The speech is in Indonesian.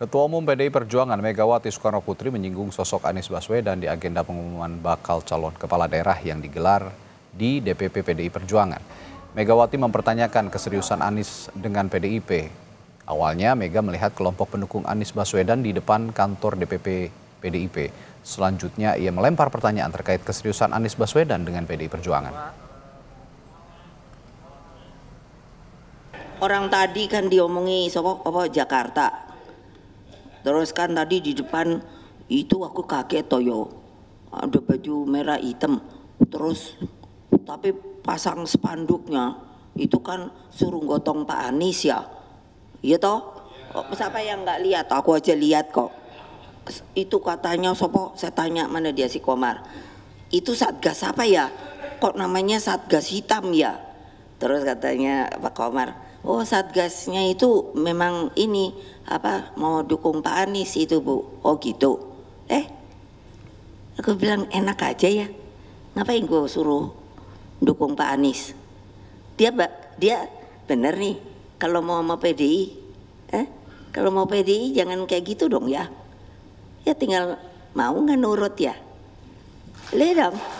Ketua Umum PDI Perjuangan Megawati Soekarno Putri menyinggung sosok Anies Baswedan di agenda pengumuman bakal calon kepala daerah yang digelar di DPP PDI Perjuangan. Megawati mempertanyakan keseriusan Anies dengan PDIP. Awalnya Mega melihat kelompok pendukung Anies Baswedan di depan kantor DPP PDIP. Selanjutnya ia melempar pertanyaan terkait keseriusan Anies Baswedan dengan PDI Perjuangan. Orang tadi kan diomongi sokok apa Jakarta, Terus kan tadi di depan itu aku kaget toyo. Ada baju merah hitam. Terus tapi pasang spanduknya itu kan suruh gotong Pak Anies ya. Iya toh? Oh, siapa yang nggak lihat? Aku aja lihat kok. Itu katanya sopo, saya tanya mana dia si Komar. Itu satgas apa ya? Kok namanya satgas hitam ya? Terus katanya Pak Komar, Oh satgasnya itu memang ini apa mau dukung Pak Anies itu bu. Oh gitu. Eh, aku bilang enak aja ya. Ngapain gue suruh dukung Pak Anies? Dia dia bener nih kalau mau mau PDI, eh kalau mau PDI jangan kayak gitu dong ya. Ya tinggal mau nggak nurut ya. dong